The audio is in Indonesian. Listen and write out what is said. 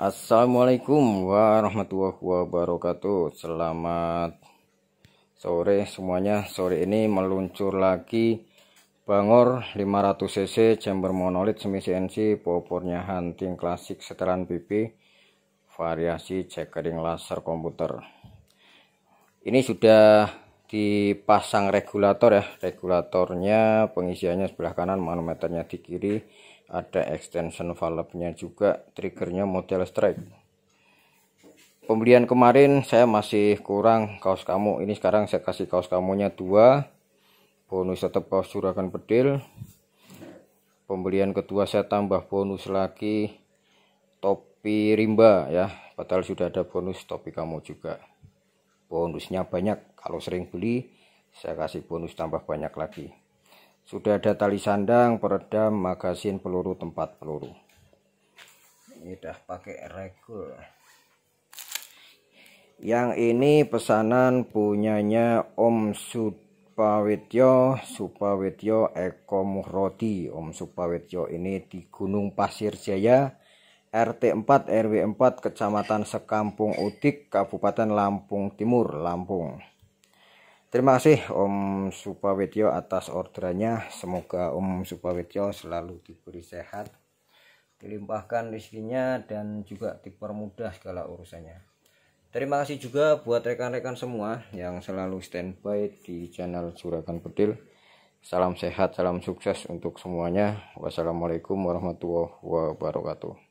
Assalamualaikum warahmatullahi wabarakatuh Selamat sore semuanya Sore ini meluncur lagi Bangor 500cc chamber monolit semi CNC Popornya hunting klasik setelan PP Variasi checkering laser komputer Ini sudah dipasang regulator ya regulatornya pengisiannya sebelah kanan manometernya di kiri ada extension valve nya juga triggernya model strike pembelian kemarin saya masih kurang kaos kamu ini sekarang saya kasih kaos kamunya dua bonus tetap kaos juragan bedil pembelian kedua saya tambah bonus lagi topi rimba ya padahal sudah ada bonus topi kamu juga bonusnya banyak kalau sering beli, saya kasih bonus tambah banyak lagi. Sudah ada tali sandang, peredam, magasin, peluru, tempat peluru. Ini udah pakai regul. Yang ini pesanan punyanya Om Supawetyo, Supawetyo Eko Muhrodi. Om Supawetyo ini di Gunung Pasir Jaya, RT 4 RW 4 Kecamatan Sekampung Utik, Kabupaten Lampung Timur Lampung Terima kasih Om Supawetyo atas orderannya. Semoga Om Supawetyo selalu diberi sehat, dilimpahkan rezekinya dan juga dipermudah segala urusannya. Terima kasih juga buat rekan-rekan semua yang selalu standby di channel Juragan Petil. Salam sehat, salam sukses untuk semuanya. Wassalamualaikum warahmatullahi wabarakatuh.